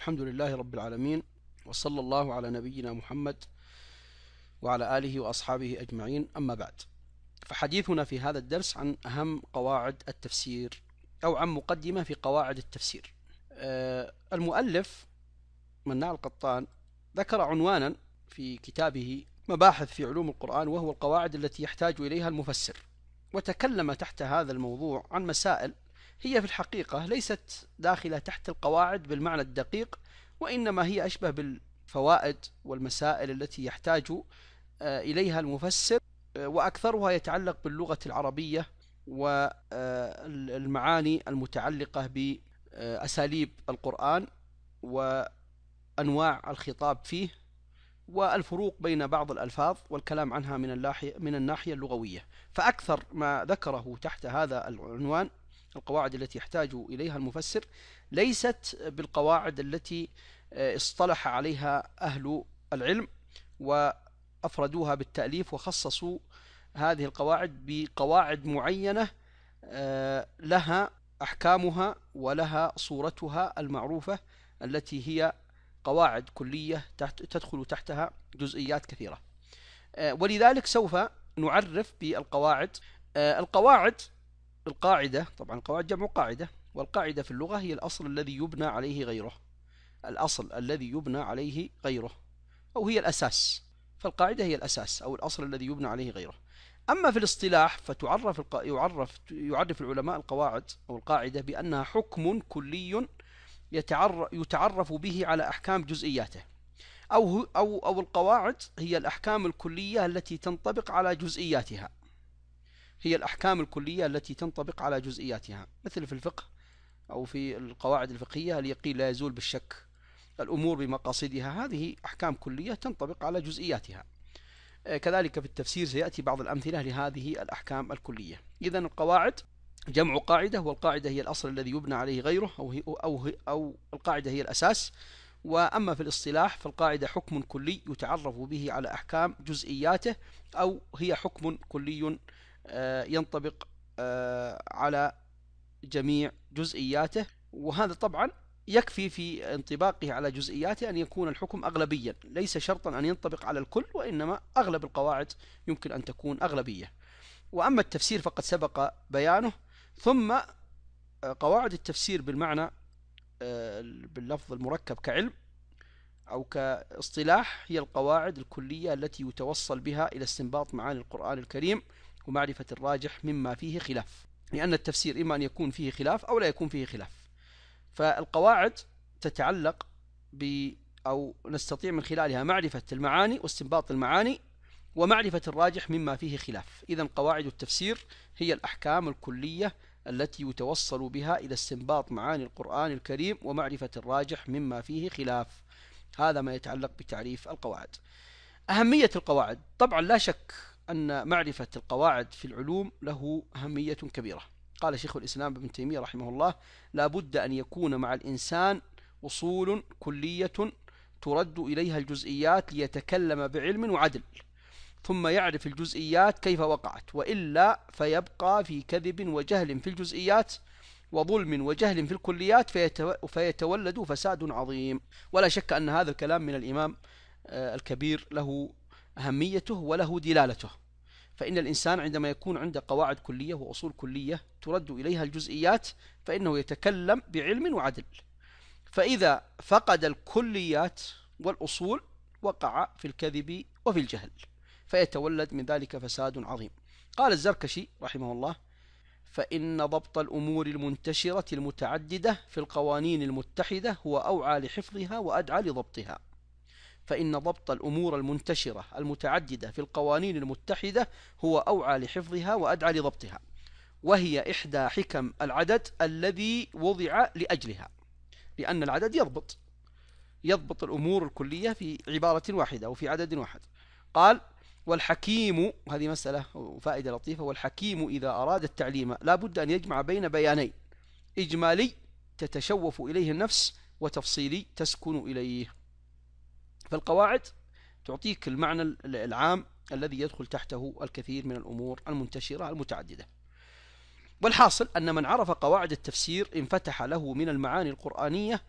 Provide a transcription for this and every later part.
الحمد لله رب العالمين وصلى الله على نبينا محمد وعلى آله وأصحابه أجمعين أما بعد فحديثنا في هذا الدرس عن أهم قواعد التفسير أو عن مقدمة في قواعد التفسير آه، المؤلف مناع القطان ذكر عنوانا في كتابه مباحث في علوم القرآن وهو القواعد التي يحتاج إليها المفسر وتكلم تحت هذا الموضوع عن مسائل هي في الحقيقة ليست داخلة تحت القواعد بالمعنى الدقيق وإنما هي أشبه بالفوائد والمسائل التي يحتاج آه، إليها المفسر آه، وأكثرها يتعلق باللغة العربية والمعاني آه، المتعلقة بأساليب القرآن وأنواع الخطاب فيه والفروق بين بعض الألفاظ والكلام عنها من, من الناحية اللغوية فأكثر ما ذكره تحت هذا العنوان القواعد التي يحتاج إليها المفسر ليست بالقواعد التي آه، اصطلح عليها أهل العلم وأفردوها بالتأليف وخصصوا هذه القواعد بقواعد معينة آه، لها أحكامها ولها صورتها المعروفة التي هي قواعد كلية تدخل تحتها جزئيات كثيرة آه، ولذلك سوف نعرف بالقواعد القواعد القاعدة طبعا القواعد جمع قاعدة والقاعدة في اللغة هي الأصل الذي يبنى عليه غيره الأصل الذي يبنى عليه غيره أو هي الأساس فالقاعدة هي الأساس أو الأصل الذي يبنى عليه غيره أما في الاصطلاح فتعرف الق... يعرف يعرف العلماء القواعد أو القاعدة بأنها حكم كلي يتعر... يتعرف به على أحكام جزئياته أو أو أو القواعد هي الأحكام الكلية التي تنطبق على جزئياتها هي الأحكام الكلية التي تنطبق على جزئياتها مثل في الفقه أو في القواعد الفقهية اليقين لا يزول بالشك الأمور بمقاصدها هذه أحكام كلية تنطبق على جزئياتها آه، كذلك في التفسير سيأتي بعض الأمثلة لهذه الأحكام الكلية إذا القواعد جمع قاعدة والقاعدة هي الأصل الذي يبنى عليه غيره أو, هي أو, هي أو القاعدة هي الأساس وأما في الاصطلاح فالقاعدة حكم كلي يتعرف به على أحكام جزئياته أو هي حكم كلي آه، ينطبق آه، على جميع جزئياته وهذا طبعا يكفي في انطباقه على جزئياته أن يكون الحكم أغلبيا ليس شرطا أن ينطبق على الكل وإنما أغلب القواعد يمكن أن تكون أغلبية وأما التفسير فقد سبق بيانه ثم آه، قواعد التفسير بالمعنى باللفظ المركب كعلم أو كاصطلاح هي القواعد الكلية التي يتوصل بها إلى استنباط معاني القرآن الكريم ومعرفة الراجح مما فيه خلاف لأن التفسير إما أن يكون فيه خلاف أو لا يكون فيه خلاف فالقواعد تتعلق ب أو نستطيع من خلالها معرفة المعاني واستنباط المعاني ومعرفة الراجح مما فيه خلاف إذا قواعد التفسير هي الأحكام الكلية التي يتوصل بها إلى استنباط معاني القرآن الكريم ومعرفة الراجح مما فيه خلاف هذا ما يتعلق بتعريف القواعد أهمية القواعد طبعا لا شك أن معرفة القواعد في العلوم له أهمية كبيرة قال شيخ الإسلام ابن تيمية رحمه الله لا بد أن يكون مع الإنسان أصول كلية ترد إليها الجزئيات ليتكلم بعلم وعدل ثم يعرف الجزئيات كيف وقعت وإلا فيبقى في كذب وجهل في الجزئيات وظلم وجهل في الكليات فيتولد فساد عظيم ولا شك أن هذا الكلام من الإمام آه، الكبير له أهميته وله دلالته فإن الإنسان عندما يكون عنده قواعد كلية وأصول كلية ترد إليها الجزئيات فإنه يتكلم بعلم وعدل فإذا فقد الكليات والأصول وقع في الكذب وفي الجهل فيتولد من ذلك فساد عظيم قال الزركشي رحمه الله فإن ضبط الأمور المنتشرة المتعددة في القوانين المتحدة هو أوعى لحفظها وأدعى لضبطها فإن ضبط الأمور المنتشرة المتعددة في القوانين المتحدة هو أوعى لحفظها وأدعى لضبطها وهي إحدى حكم العدد الذي وضع لأجلها لأن العدد يضبط يضبط الأمور الكلية في عبارة واحدة وفي عدد واحد قال والحكيم هذه مسألة فائدة لطيفة والحكيم إذا أراد التعليم لا بد أن يجمع بين بيانين إجمالي تتشوف إليه النفس وتفصيلي تسكن إليه فالقواعد تعطيك المعنى العام الذي يدخل تحته الكثير من الأمور المنتشرة المتعددة والحاصل أن من عرف قواعد التفسير انفتح له من المعاني القرآنية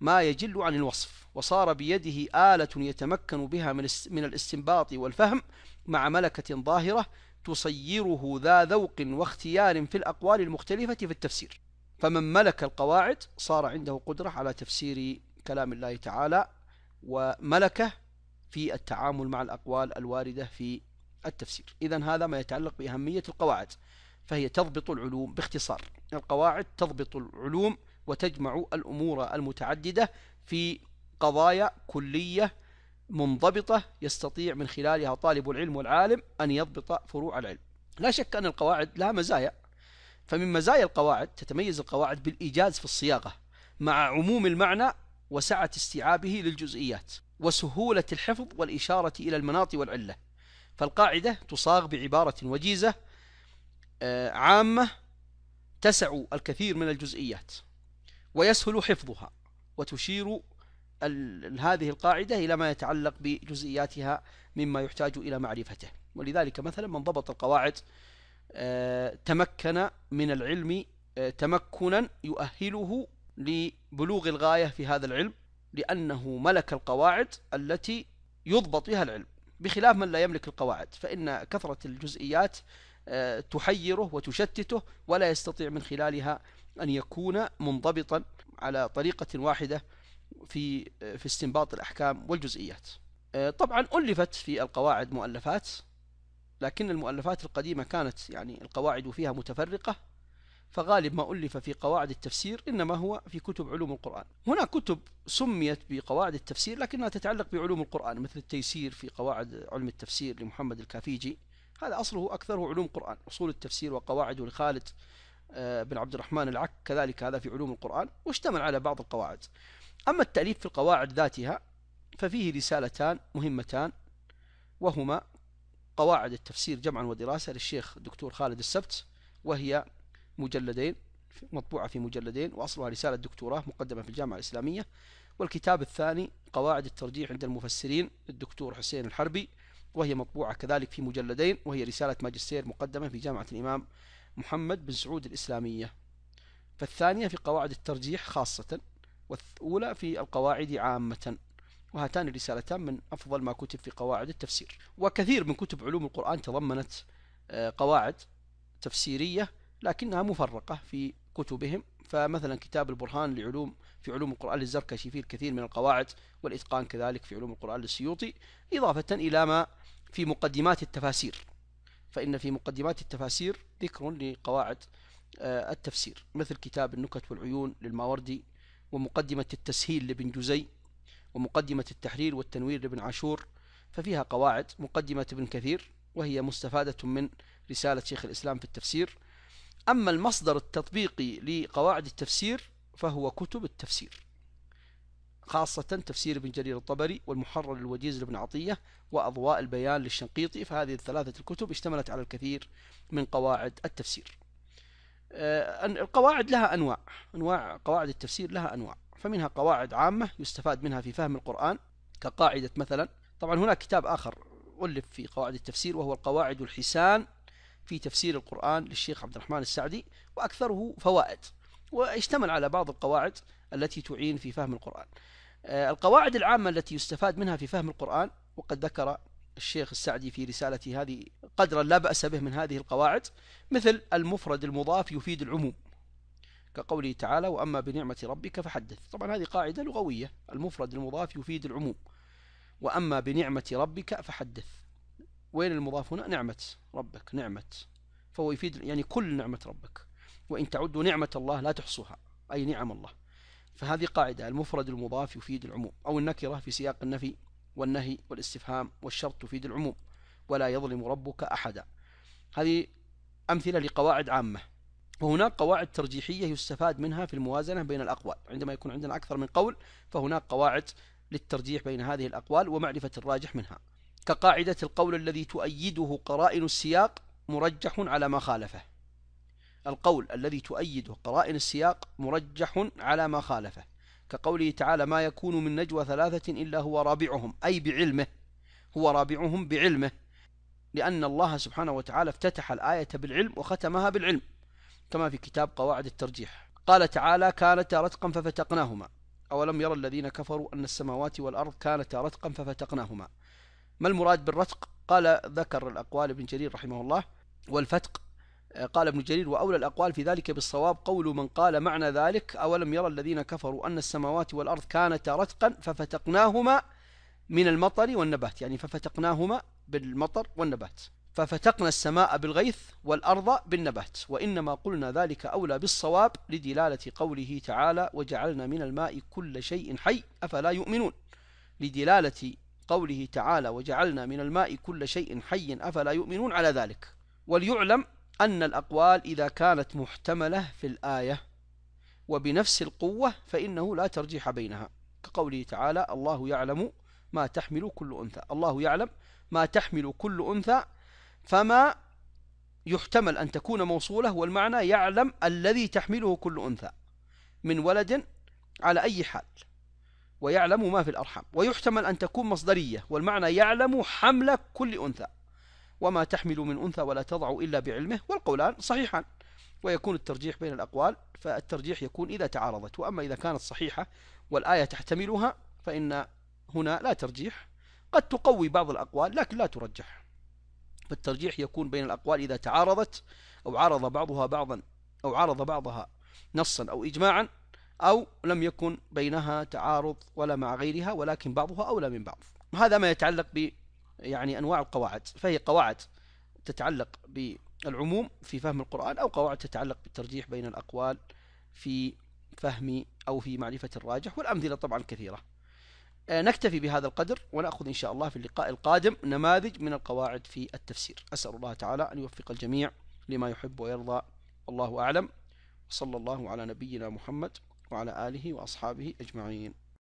ما يجل عن الوصف وصار بيده آلة يتمكن بها من الاستنباط والفهم مع ملكة ظاهرة تصيره ذا ذوق واختيار في الأقوال المختلفة في التفسير فمن ملك القواعد صار عنده قدرة على تفسير كلام الله تعالى وملكة في التعامل مع الأقوال الواردة في التفسير إذا هذا ما يتعلق بأهمية القواعد فهي تضبط العلوم باختصار القواعد تضبط العلوم وتجمع الأمور المتعددة في قضايا كلية منضبطة يستطيع من خلالها طالب العلم والعالم أن يضبط فروع العلم لا شك أن القواعد لها مزايا فمن مزايا القواعد تتميز القواعد بالإيجاز في الصياغة مع عموم المعنى وسعة استيعابه للجزئيات وسهولة الحفظ والإشارة إلى المناط والعلة فالقاعدة تصاغ بعبارة وجيزة آه، عامة تسع الكثير من الجزئيات ويسهل حفظها وتشير هذه القاعدة إلى ما يتعلق بجزئياتها مما يحتاج إلى معرفته ولذلك مثلا من ضبط القواعد آه، تمكن من العلم آه، تمكنا يؤهله لبلوغ الغاية في هذا العلم لأنه ملك القواعد التي يضبط بها العلم بخلاف من لا يملك القواعد فإن كثرة الجزئيات آه، تحيره وتشتته ولا يستطيع من خلالها أن يكون منضبطا على طريقة واحدة في آه، في استنباط الأحكام والجزئيات آه، طبعا ألفت في القواعد مؤلفات لكن المؤلفات القديمة كانت يعني القواعد فيها متفرقة فغالب ما ألف في قواعد التفسير إنما هو في كتب علوم القرآن هناك كتب سميت بقواعد التفسير لكنها تتعلق بعلوم القرآن مثل التيسير في قواعد علم التفسير لمحمد الكافيجي هذا أصله أكثره علوم قرآن أصول التفسير وقواعده لخالد آه، بن عبد الرحمن العك كذلك هذا في علوم القرآن واشتمل على بعض القواعد أما التأليف في القواعد ذاتها ففيه رسالتان مهمتان وهما قواعد التفسير جمعا ودراسة للشيخ الدكتور خالد السبت وهي مجلدين مطبوعة في مجلدين وأصلها رسالة دكتوراه مقدمة في الجامعة الإسلامية والكتاب الثاني قواعد الترجيح عند المفسرين للدكتور حسين الحربي وهي مطبوعة كذلك في مجلدين وهي رسالة ماجستير مقدمة في جامعة الإمام محمد بن سعود الإسلامية فالثانية في قواعد الترجيح خاصة والأولى في القواعد عامة وهاتان الرسالتان من أفضل ما كتب في قواعد التفسير وكثير من كتب علوم القرآن تضمنت آه، قواعد تفسيرية لكنها مفرقة في كتبهم فمثلا كتاب البرهان لعلوم في علوم القرآن للزركشي فيه الكثير من القواعد والإتقان كذلك في علوم القرآن للسيوطي إضافة إلى ما في مقدمات التفاسير فإن في مقدمات التفاسير ذكر لقواعد آه، التفسير مثل كتاب النكت والعيون للماوردي ومقدمة التسهيل لابن جزي ومقدمة التحرير والتنوير لابن عاشور ففيها قواعد مقدمة ابن كثير وهي مستفادة من رسالة شيخ الإسلام في التفسير أما المصدر التطبيقي لقواعد التفسير فهو كتب التفسير خاصة تفسير ابن جرير الطبري والمحرر الوجيز لابن عطية وأضواء البيان للشنقيطي فهذه الثلاثة الكتب اشتملت على الكثير من قواعد التفسير آه، القواعد لها أنواع أنواع قواعد التفسير لها أنواع فمنها قواعد عامة يستفاد منها في فهم القرآن كقاعدة مثلا طبعا هناك كتاب آخر ألف في قواعد التفسير وهو القواعد الحسان في تفسير القرآن للشيخ عبد الرحمن السعدي وأكثره فوائد واشتمل على بعض القواعد التي تعين في فهم القرآن آه، القواعد العامة التي يستفاد منها في فهم القرآن وقد ذكر الشيخ السعدي في رسالته هذه قدرا لا بأس به من هذه القواعد مثل المفرد المضاف يفيد العموم كقوله تعالى وأما بنعمة ربك فحدث طبعا هذه قاعدة لغوية المفرد المضاف يفيد العموم وأما بنعمة ربك فحدث وين المضاف هنا نعمة ربك نعمة فهو يفيد يعني كل نعمة ربك وإن تعدوا نعمة الله لا تحصوها أي نعم الله فهذه قاعدة المفرد المضاف يفيد العموم أو النكرة في سياق النفي والنهي والاستفهام والشرط تفيد العموم ولا يظلم ربك أحدا هذه أمثلة لقواعد عامة وهناك قواعد ترجيحية يستفاد منها في الموازنة بين الأقوال عندما يكون عندنا أكثر من قول فهناك قواعد للترجيح بين هذه الأقوال ومعرفة الراجح منها كقاعدة القول الذي تؤيده قرائن السياق مرجح على ما خالفه القول الذي تؤيده قرائن السياق مرجح على ما خالفه كقوله تعالى ما يكون من نجوى ثلاثة إلا هو رابعهم أي بعلمه هو رابعهم بعلمه لأن الله سبحانه وتعالى افتتح الآية بالعلم وختمها بالعلم كما في كتاب قواعد الترجيح قال تعالى كانتا رتقا ففتقناهما أولم يرى الذين كفروا أن السماوات والأرض كانتا رتقا ففتقناهما ما المراد بالرتق قال ذكر الأقوال ابن جرير رحمه الله والفتق آه، قال ابن جرير وأولى الأقوال في ذلك بالصواب قول من قال معنى ذلك أولم يرى الذين كفروا أن السماوات والأرض كانتا رتقا ففتقناهما من المطر والنبات يعني ففتقناهما بالمطر والنبات ففتقنا السماء بالغيث والأرض بالنبات وإنما قلنا ذلك أولى بالصواب لدلالة قوله تعالى وجعلنا من الماء كل شيء حي أفلا يؤمنون لدلالة قوله تعالى وجعلنا من الماء كل شيء حي أفلا يؤمنون على ذلك وليعلم أن الأقوال إذا كانت محتملة في الآية وبنفس القوة فإنه لا ترجيح بينها كقوله تعالى الله يعلم ما تحمل كل أنثى الله يعلم ما تحمل كل أنثى فما يحتمل أن تكون موصولة والمعنى يعلم الذي تحمله كل أنثى من ولد على أي حال ويعلم ما في الأرحام ويحتمل أن تكون مصدرية والمعنى يعلم حمل كل أنثى وما تحمل من أنثى ولا تضع إلا بعلمه والقولان صحيحان ويكون الترجيح بين الأقوال فالترجيح يكون إذا تعارضت وأما إذا كانت صحيحة والآية تحتملها فإن هنا لا ترجيح قد تقوي بعض الأقوال لكن لا ترجح فالترجيح يكون بين الأقوال إذا تعارضت أو عارض بعضها بعضا أو عارض بعضها نصا أو إجماعا أو لم يكن بينها تعارض ولا مع غيرها ولكن بعضها أولى من بعض هذا ما يتعلق ب يعني أنواع القواعد فهي قواعد تتعلق بالعموم في فهم القرآن أو قواعد تتعلق بالترجيح بين الأقوال في فهم أو في معرفة الراجح والأمثلة طبعا كثيرة آه، نكتفي بهذا القدر ونأخذ إن شاء الله في اللقاء القادم نماذج من القواعد في التفسير أسأل الله تعالى أن يوفق الجميع لما يحب ويرضى والله أعلم وصلى الله على نبينا محمد وعلى آله وأصحابه أجمعين